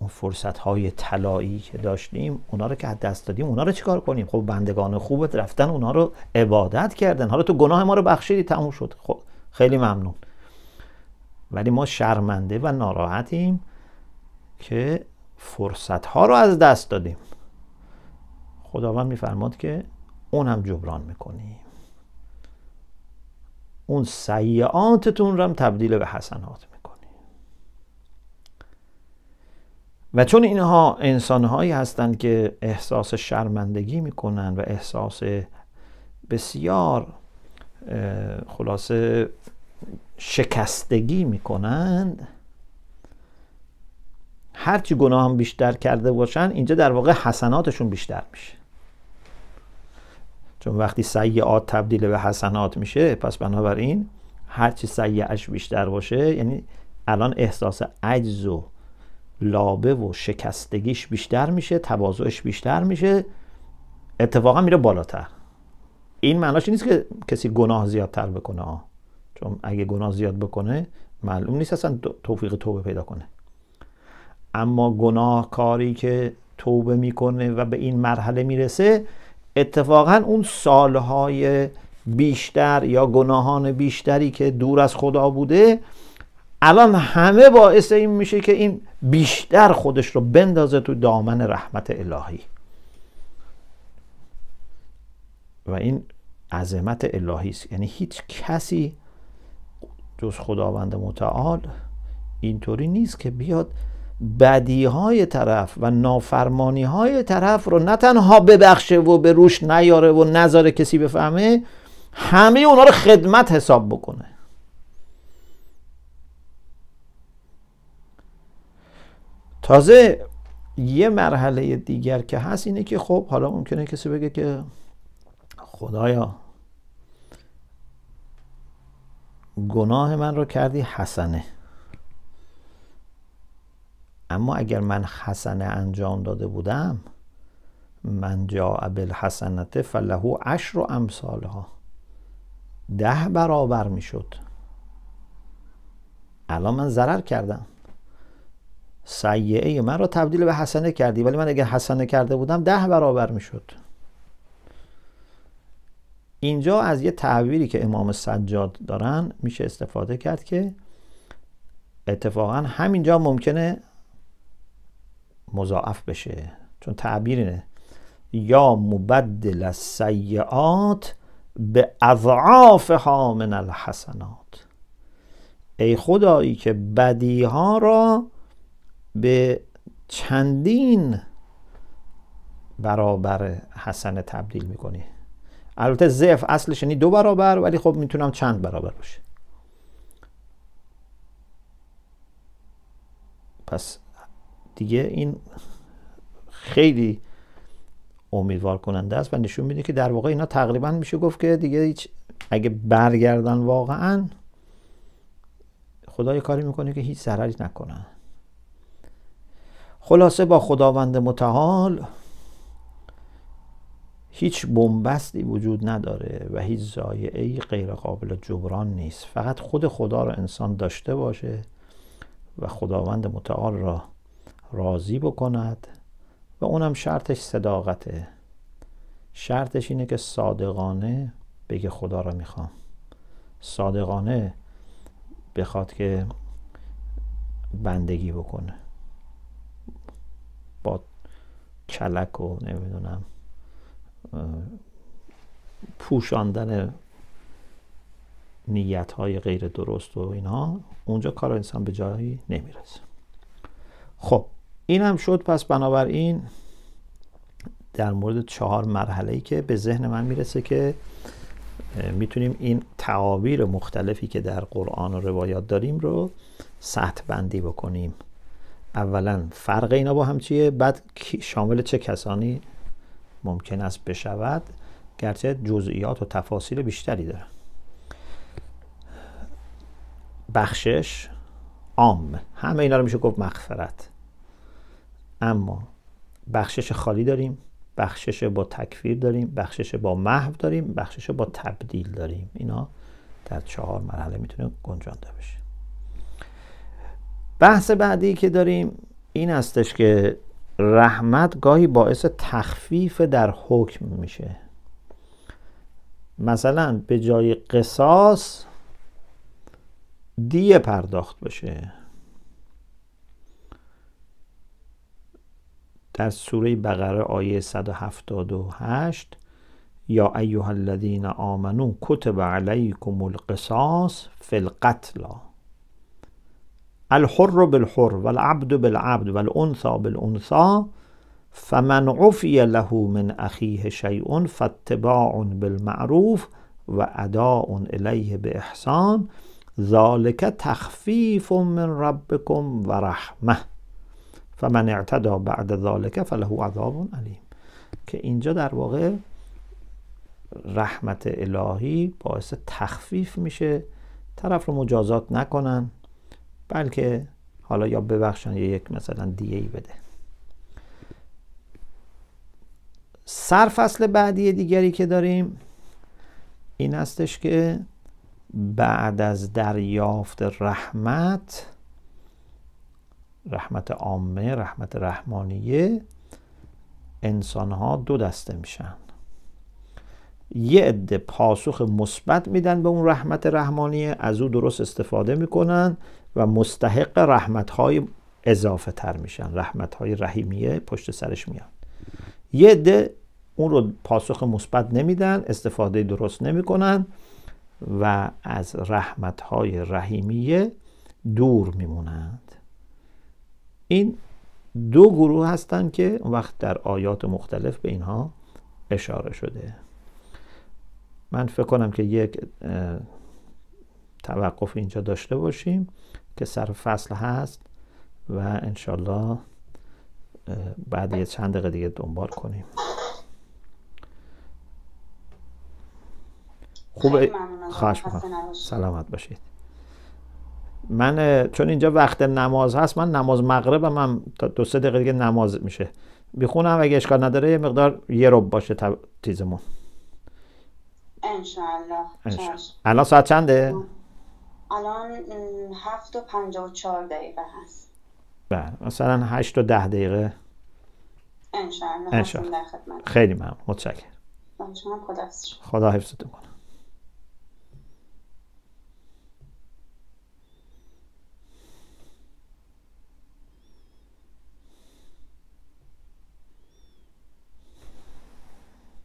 اون فرصت های طلایی که داشتیم اونا رو که دست دادیم اونا رو چیکار کنیم خب بندگان خوبت رفتن اونا رو عبادت کردن حالا تو گناه ما رو بخشیدی تموم شد خب خیلی ممنون ولی ما شرمنده و ناراحتیم که فرصت ها رو از دست دادیم خداوند میفرماد که اون هم جبران میکنیم اون سیعاتتون رو هم تبدیل به حسنات و چون اینها انسانهایی هستند که احساس شرمندگی میکنند و احساس بسیار خلاصه شکستگی میکنند هرچی گناه هم بیشتر کرده باشن اینجا در واقع حسناتشون بیشتر میشه چون وقتی سیعات تبدیل به حسنات میشه پس بنابراین هرچی سیعش بیشتر باشه یعنی الان احساس عجز و لابه و شکستگیش بیشتر میشه تواضعش بیشتر میشه اتفاقا میره بالاتر این معناش نیست که کسی گناه زیادتر بکنه چون اگه گناه زیاد بکنه معلوم نیست اصلا توفیق توبه پیدا کنه اما گناهکاری که توبه میکنه و به این مرحله میرسه اتفاقا اون سالهای بیشتر یا گناهان بیشتری که دور از خدا بوده الان همه باعث این میشه که این بیشتر خودش رو بندازه تو دامن رحمت الهی و این عظمت الهی است یعنی هیچ کسی جز خداوند متعال اینطوری نیست که بیاد بدی های طرف و نافرمانی های طرف رو نه تنها ببخشه و به روش نیاره و نذاره کسی بفهمه همه اونا رو خدمت حساب بکنه تازه یه مرحله دیگر که هست اینه که خب حالا ممکنه کسی بگه که خدایا گناه من رو کردی حسنه اما اگر من حسنه انجام داده بودم من جا ابل حسنته فله عشر و امثالها ده برابر میشد الان من ضرر کردم سیعه من را تبدیل به حسنه کردی ولی من اگر حسنه کرده بودم ده برابر میشد اینجا از یه تعبیری که امام سجاد دارن میشه استفاده کرد که اتفاقا همینجا ممکنه مضاعف بشه چون تعبیر اینه یا مبدل سیعات به اضعافها من الحسنات ای خدایی که بدیها را به چندین برابر حسن تبدیل میکنی البته ضعف اصلش یعنی دو برابر ولی خب میتونم چند برابر باشه پس دیگه این خیلی امیدوار کننده است و نشون میده که در واقع اینا تقریبا میشه گفت که دیگه هیچ اگه برگردن واقعا خدا یه کاری میکنه که هیچ ضرری نکنن خلاصه با خداوند متعال هیچ بنبستی وجود نداره و هیچ زایعی غیر قابل جبران نیست فقط خود خدا را انسان داشته باشه و خداوند متعال را راضی بکند و اونم شرطش صداقته شرطش اینه که صادقانه بگه خدا را میخوام صادقانه بخواد که بندگی بکنه کلک و نمیدونم پوشاندن نیت های غیر درست و اینها اونجا کار انسان به جایی نمیرسه خب این هم شد پس بنابراین در مورد چهار مرحله که به ذهن من میرسه که میتونیم این تعاویر مختلفی که در قرآن و روایات داریم رو سطح بندی بکنیم اولا فرق اینا با هم چیه بعد شامل چه کسانی ممکن است بشود گرچه جزئیات و تفاصیل بیشتری داره بخشش عام همه اینا رو میشه گفت مغفرت اما بخشش خالی داریم بخشش با تکفیر داریم بخشش با محو داریم بخشش با تبدیل داریم اینا در چهار مرحله میتونه گنجانده بشه بحث بعدی که داریم این استش که رحمت گاهی باعث تخفیف در حکم میشه مثلا به جای قصاص دیه پرداخت بشه در سوره بقره آیه 178 یا ایها الذین آمنو کتب علیکم القصاص فی القتلا الحر بالحر والعبد بالعبد والانثی بالانثی فمن عفی له من اخیه شیء فاتباع بالمعروف و اداء الیه به احسان ذالک تخفیف من ربکم و رحمه فمن اعتدا بعد ذالک فله عذاب علیم که اینجا در واقع رحمت الهی باعث تخفیف میشه طرف رو مجازات نکنن بلکه حالا یا ببخشن یا یک مثلا دیگه ای بده سرفصل بعدی دیگری که داریم این استش که بعد از دریافت رحمت رحمت عامه رحمت رحمانیه انسان ها دو دسته میشن یه عده پاسخ مثبت میدن به اون رحمت رحمانیه از او درست استفاده میکنن و مستحق های اضافه تر میشن های رحیمیه پشت سرش میاد یه ده اون رو پاسخ مثبت نمیدن استفاده درست کنن و از های رحیمیه دور میمونند این دو گروه هستند که وقت در آیات مختلف به اینها اشاره شده من فکر کنم که یک توقف اینجا داشته باشیم که سر فصل هست و انشالله بعد یه چند دقیقه دیگه دنبال کنیم خوب خواهش سلامت باشید من چون اینجا وقت نماز هست من نماز مغربم هم تا دو سه دقیقه دیگه نماز میشه بیخونم اگه اشکال نداره یه مقدار یه رب باشه تیزمون انشالله الان ساعت چنده؟ خب. الان هفت و پنجاه و چهار دقیقه هست بله مثلا هشت و ده دقیقه انشاءالله خیلی من متشکر خدا, خدا حفظتون کنم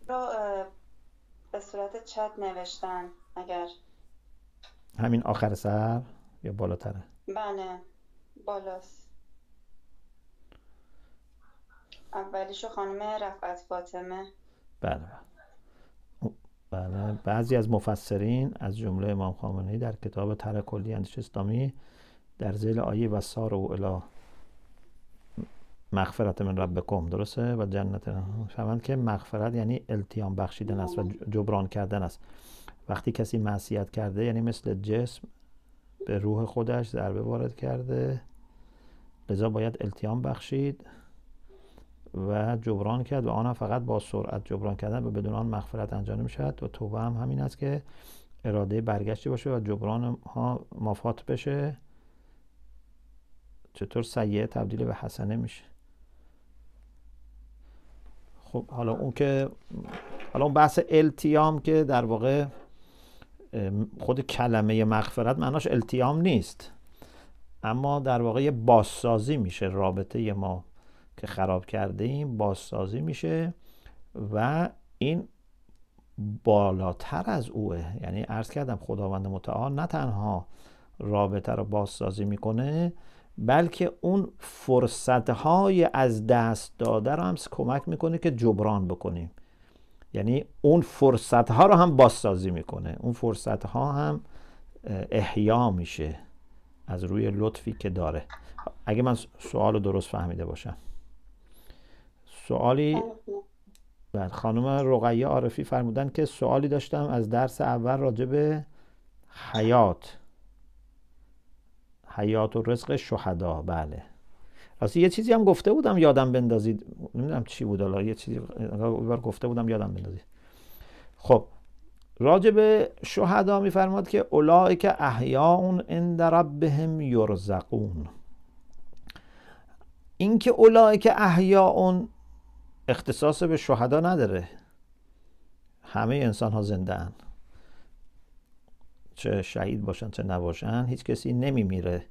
رو به صورت چت نوشتن اگر همین آخر سر یا بالاتره بله بالاست اولیشو خانم رفعت فاطمه بله بله, بله، بعضی از مفسرین از جمله امام ای در کتاب تره کلی اندیشه اسلامی در زیل آیه و سار و الا مغفرت من ربکم درسته و جنت شوند که مغفرت یعنی التیام بخشیدن است و جبران کردن است وقتی کسی معصیت کرده یعنی مثل جسم به روح خودش ضربه وارد کرده لذا باید التیام بخشید و جبران کرد و آن فقط با سرعت جبران کردن و بدون آن مغفرت انجام میشد و توبه هم همین است که اراده برگشتی باشه و جبران ها مافات بشه چطور سیعه تبدیل به حسنه میشه خب حالا اون که حالا اون بحث التیام که در واقع خود کلمه مغفرت معناش التیام نیست اما در واقع یه بازسازی میشه رابطه ما که خراب کرده ایم بازسازی میشه و این بالاتر از اوه یعنی عرض کردم خداوند متعال نه تنها رابطه رو بازسازی میکنه بلکه اون فرصتهای از دست داده رو هم کمک میکنه که جبران بکنیم یعنی اون فرصت ها رو هم بازسازی میکنه اون فرصت ها هم احیا میشه از روی لطفی که داره اگه من سوال رو درست فهمیده باشم سوالی بله، خانم رقیه عارفی فرمودن که سوالی داشتم از درس اول راجع به حیات حیات و رزق شهدا بله راستی یه چیزی هم گفته بودم یادم بندازید نمیدونم چی بود حالا یه چیزی گفته بودم یادم بندازید خب راجب شهدا میفرماد که احیاون اون عند ربهم یرزقون اینکه که احیاون اختصاص به شهدا نداره همه انسان ها زنده چه شهید باشن چه نباشن هیچ کسی نمیمیره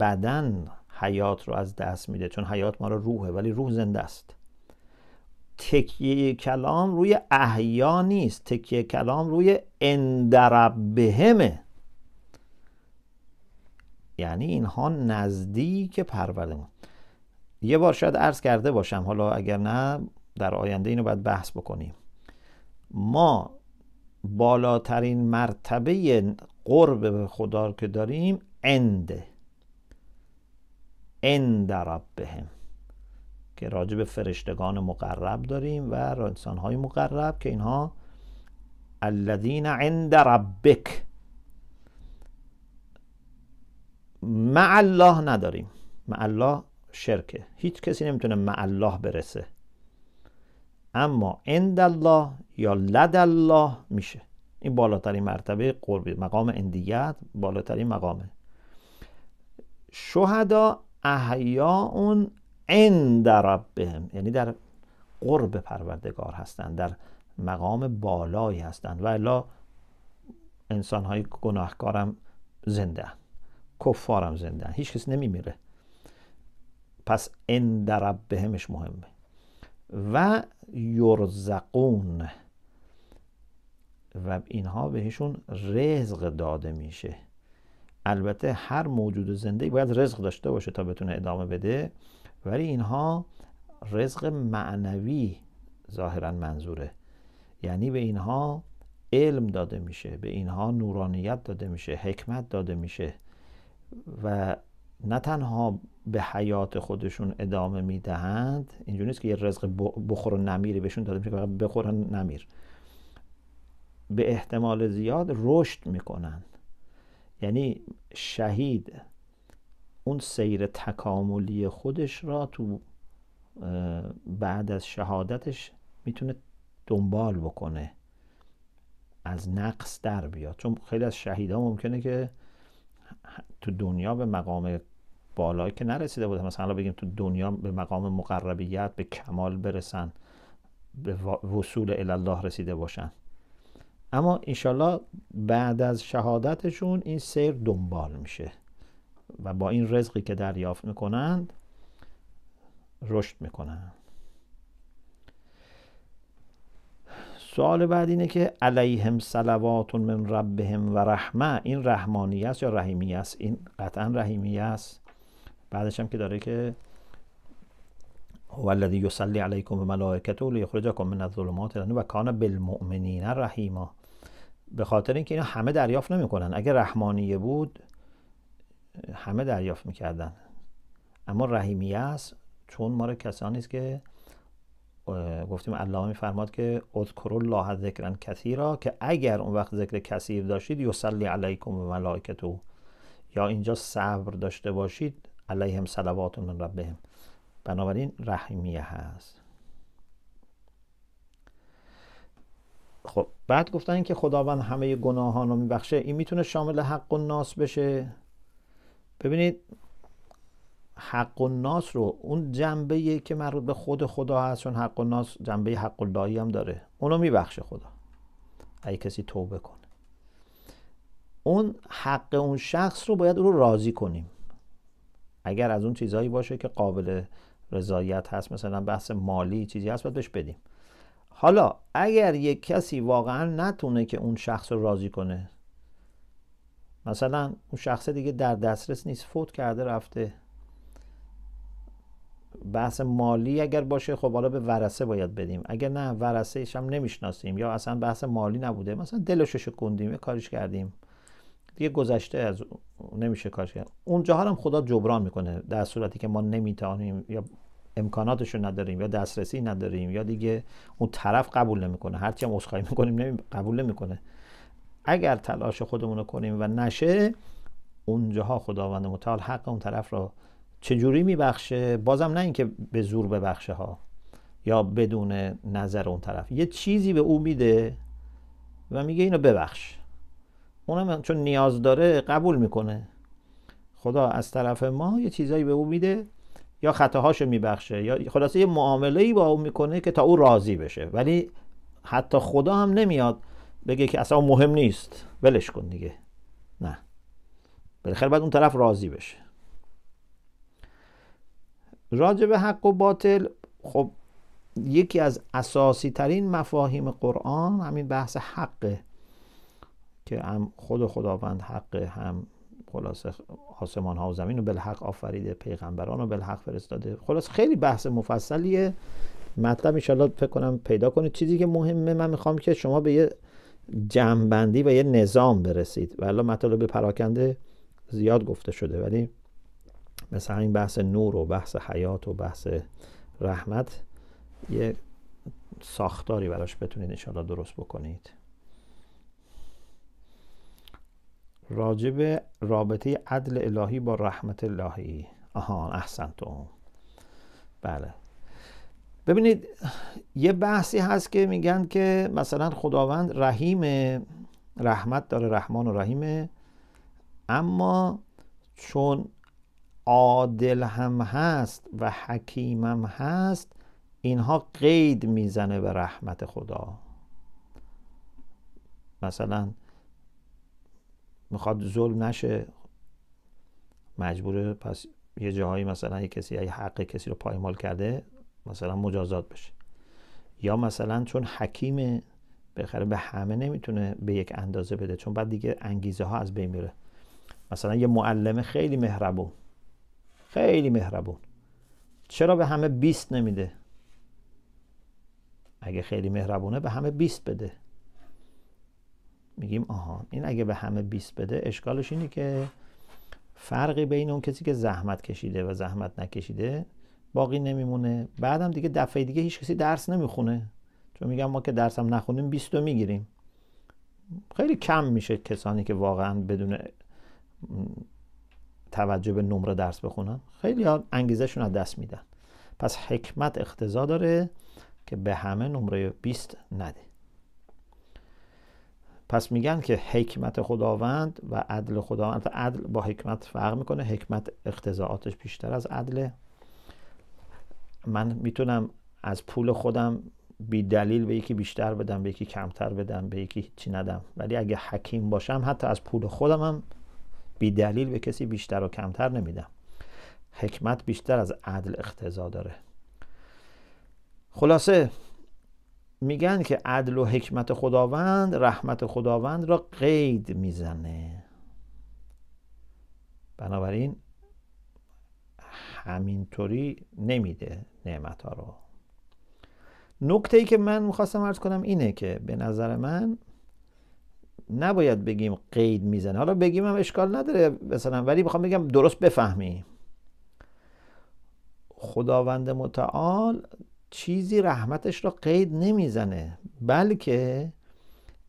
بدن حیات رو از دست میده چون حیات ما رو روحه ولی روح زنده است تکیه کلام روی احیا نیست تکیه کلام روی اندربهمه یعنی اینها نزدیک پروردگار یه بار شاید عرض کرده باشم حالا اگر نه در آینده اینو باید بحث بکنیم ما بالاترین مرتبه قرب به خدا که داریم عند عند ربهم که راجع به فرشتگان مقرب داریم و انسان های مقرب که اینها الذین عند ربک مع الله نداریم مع الله شرکه هیچ کسی نمیتونه مع الله برسه اما عند الله یا لد الله میشه این بالاترین مرتبه قربی مقام اندیت بالاترین مقامه شهدا احیاء عند ربهم یعنی در قرب پروردگار هستند در مقام بالایی هستند و الا انسان های گناهکارم زنده کفارم زنده هیچ کس نمیمیره پس عند ربهمش مهمه و یرزقون و اینها بهشون رزق داده میشه البته هر موجود زنده باید رزق داشته باشه تا بتونه ادامه بده ولی اینها رزق معنوی ظاهرا منظوره یعنی به اینها علم داده میشه به اینها نورانیت داده میشه حکمت داده میشه و نه تنها به حیات خودشون ادامه میدهند اینجوری نیست که یه رزق بخور و نمیری بهشون داده میشه بخور و نمیر به احتمال زیاد رشد میکنند یعنی شهید اون سیر تکاملی خودش را تو بعد از شهادتش میتونه دنبال بکنه از نقص در بیاد چون خیلی از شهید ها ممکنه که تو دنیا به مقام بالایی که نرسیده بوده مثلا بگیم تو دنیا به مقام مقربیت به کمال برسن به وصول الله رسیده باشن اما انشالله بعد از شهادتشون این سیر دنبال میشه و با این رزقی که دریافت میکنند رشد میکنند سوال بعد اینه که علیهم صلوات من ربهم و رحمه این رحمانی است یا رحیمی است این قطعا رحیمی است بعدش هم که داره که هو الذی یصلی علیکم و ملائکته لیخرجکم من الظلمات و کان بالمؤمنین رحیما به خاطر اینکه اینا همه دریافت نمیکنن اگر رحمانیه بود همه دریافت میکردن اما رحیمیه است چون ما رو کسانی است که گفتیم الله میفرماد که اذکروا الله ذکرا کثیرا که اگر اون وقت ذکر کثیر داشتید یصلی علیکم و ملائکتو یا اینجا صبر داشته باشید علیهم صلوات من ربهم بنابراین رحیمیه هست خب بعد گفتن که خداوند همه گناهان رو میبخشه این میتونه شامل حق و ناس بشه ببینید حق و ناس رو اون جنبه که مربوط به خود خدا هست چون حق و ناس جنبه حق اللهی هم داره اونو میبخشه خدا اگه کسی توبه کنه اون حق اون شخص رو باید او رو راضی کنیم اگر از اون چیزهایی باشه که قابل رضایت هست مثلا بحث مالی چیزی هست باید بهش بدیم حالا اگر یک کسی واقعا نتونه که اون شخص رو راضی کنه مثلا اون شخص دیگه در دسترس نیست فوت کرده رفته بحث مالی اگر باشه خب حالا به ورسه باید بدیم اگر نه ورسهش هم نمیشناسیم یا اصلا بحث مالی نبوده مثلا دلش شکوندیم یه کارش کردیم دیگه گذشته از نمیشه کارش کرد اونجاها هم خدا جبران میکنه در صورتی که ما نمیتوانیم یا امکاناتشو نداریم یا دسترسی نداریم یا دیگه اون طرف قبول نمیکنه هرچی هم عذرخواهی میکنیم نمی... قبول نمیکنه اگر تلاش خودمون رو کنیم و نشه اونجاها خداوند متعال حق اون طرف را چجوری میبخشه بازم نه اینکه به زور ببخشه ها یا بدون نظر اون طرف یه چیزی به او میده و میگه اینو ببخش اونم چون نیاز داره قبول میکنه خدا از طرف ما یه چیزایی به او میده یا خطاهاشو میبخشه یا خلاصه یه معامله ای با او میکنه که تا او راضی بشه ولی حتی خدا هم نمیاد بگه که اصلا مهم نیست ولش کن دیگه نه بالاخره باید اون طرف راضی بشه راجع به حق و باطل خب یکی از اساسی ترین مفاهیم قرآن همین بحث حقه که هم خود خداوند حقه هم خلاص آسمان ها و زمین رو بالحق آفریده پیغمبران رو بالحق فرستاده خلاص خیلی بحث مفصلیه مطلب انشالله فکر کنم پیدا کنید چیزی که مهمه من میخوام که شما به یه جمعبندی و یه نظام برسید و مطالب پراکنده زیاد گفته شده ولی مثل این بحث نور و بحث حیات و بحث رحمت یه ساختاری براش بتونید انشالله درست بکنید راجب رابطه عدل الهی با رحمت الهی آهان احسنتم بله ببینید یه بحثی هست که میگن که مثلا خداوند رحیم رحمت داره رحمان و رحیمه اما چون عادل هم هست و حکیم هم هست اینها قید میزنه به رحمت خدا مثلا میخواد ظلم نشه مجبوره پس یه جاهایی مثلا یه کسی یه حق کسی رو پایمال کرده مثلا مجازات بشه یا مثلا چون حکیم بخره به همه نمیتونه به یک اندازه بده چون بعد دیگه انگیزه ها از بین میره مثلا یه معلم خیلی مهربون خیلی مهربون چرا به همه بیست نمیده اگه خیلی مهربونه به همه بیست بده میگیم آها این اگه به همه 20 بده اشکالش اینه که فرقی بین اون کسی که زحمت کشیده و زحمت نکشیده باقی نمیمونه بعدم دیگه دفعه دیگه هیچ کسی درس نمیخونه چون میگم ما که درسم نخونیم 20 رو میگیریم خیلی کم میشه کسانی که واقعا بدون توجه به نمره درس بخونن خیلی شون از دست میدن پس حکمت اختزا داره که به همه نمره 20 نده پس میگن که حکمت خداوند و عدل خداوند عدل با حکمت فرق میکنه حکمت اختزاعاتش بیشتر از عدله من میتونم از پول خودم بی دلیل به یکی بیشتر بدم به یکی کمتر بدم به یکی هیچی ندم ولی اگه حکیم باشم حتی از پول خودم هم بی دلیل به کسی بیشتر و کمتر نمیدم حکمت بیشتر از عدل اقتضا داره خلاصه میگن که عدل و حکمت خداوند رحمت خداوند را قید میزنه بنابراین همینطوری نمیده نعمت ها رو نکته ای که من میخواستم ارز کنم اینه که به نظر من نباید بگیم قید میزنه حالا بگیم هم اشکال نداره مثلا ولی میخوام بگم درست بفهمیم خداوند متعال چیزی رحمتش را قید نمیزنه بلکه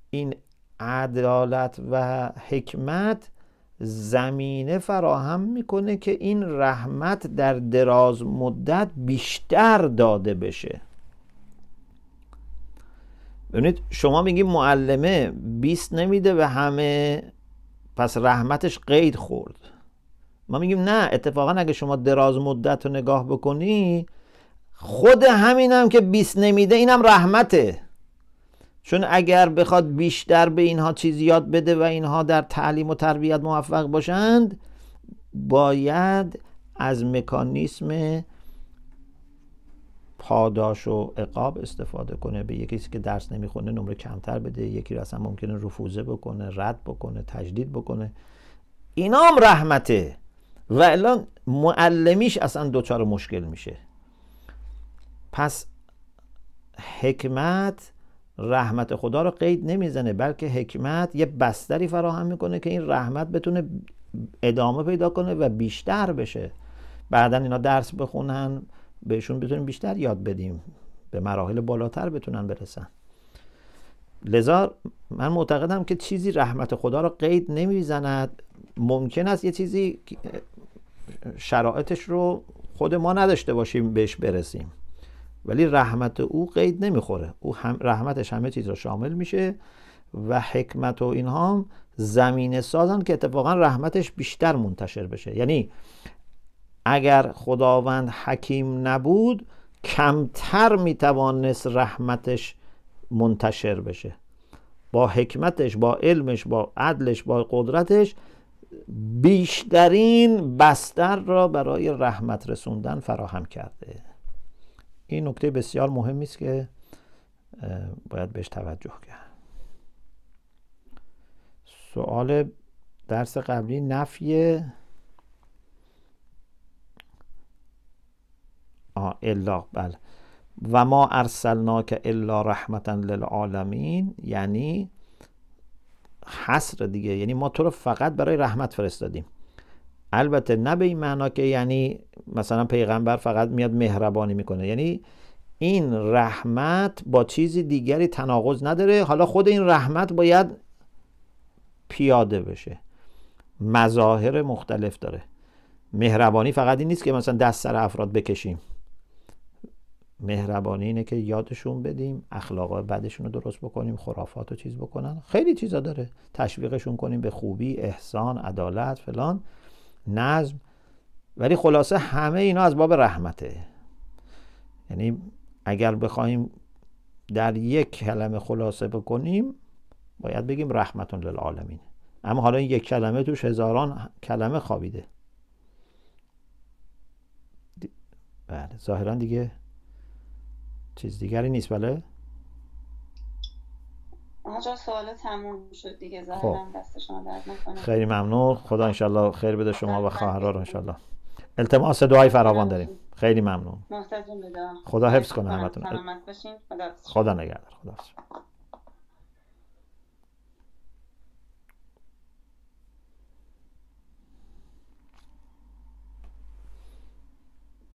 این عدالت و حکمت زمینه فراهم میکنه که این رحمت در دراز مدت بیشتر داده بشه ببینید شما میگی معلمه 20 نمیده به همه پس رحمتش قید خورد ما میگیم نه اتفاقا اگه شما دراز مدت رو نگاه بکنی خود همینم که 20 نمیده اینم رحمته چون اگر بخواد بیشتر به اینها چیز یاد بده و اینها در تعلیم و تربیت موفق باشند باید از مکانیسم پاداش و عقاب استفاده کنه به یکی که درس نمیخونه نمره کمتر بده یکی رو اصلا ممکنه رفوزه بکنه رد بکنه تجدید بکنه اینام رحمته و الان معلمیش اصلا دوچار مشکل میشه پس حکمت رحمت خدا رو قید نمیزنه بلکه حکمت یه بستری فراهم میکنه که این رحمت بتونه ادامه پیدا کنه و بیشتر بشه بعدا اینا درس بخونن بهشون بتونیم بیشتر یاد بدیم به مراحل بالاتر بتونن برسن لذا من معتقدم که چیزی رحمت خدا رو قید نمیزند ممکن است یه چیزی شرایطش رو خود ما نداشته باشیم بهش برسیم ولی رحمت او قید نمیخوره او رحمتش همه چیز رو شامل میشه و حکمت و اینها هم زمینه سازن که اتفاقا رحمتش بیشتر منتشر بشه یعنی اگر خداوند حکیم نبود کمتر میتوانست رحمتش منتشر بشه با حکمتش با علمش با عدلش با قدرتش بیشترین بستر را برای رحمت رسوندن فراهم کرده این نکته بسیار مهمی است که باید بهش توجه کرد سوال درس قبلی نفی آه الا بله و ما ارسلناک الا رحمتا للعالمین یعنی حصر دیگه یعنی ما تو رو فقط برای رحمت فرستادیم البته نه به این معنا که یعنی مثلا پیغمبر فقط میاد مهربانی میکنه یعنی این رحمت با چیزی دیگری تناقض نداره حالا خود این رحمت باید پیاده بشه مظاهر مختلف داره مهربانی فقط این نیست که مثلا دست سر افراد بکشیم مهربانی اینه که یادشون بدیم اخلاق بدشون رو درست بکنیم خرافات رو چیز بکنن خیلی چیزا داره تشویقشون کنیم به خوبی احسان عدالت فلان نظم ولی خلاصه همه اینا از باب رحمته یعنی اگر بخوایم در یک کلمه خلاصه بکنیم باید بگیم رحمتون للعالمین اما حالا این یک کلمه توش هزاران کلمه خوابیده بله ظاهرا دیگه چیز دیگری نیست بله جا سوال تموم شد دیگه خب. دست شما درد نکنه خیلی ممنون خدا انشالله خیر بده شما و خواهرها رو انشالله التماس دعای فراوان داریم خیلی ممنون خدا حفظ کنه همتون خدا نگهدار خدا حفظ.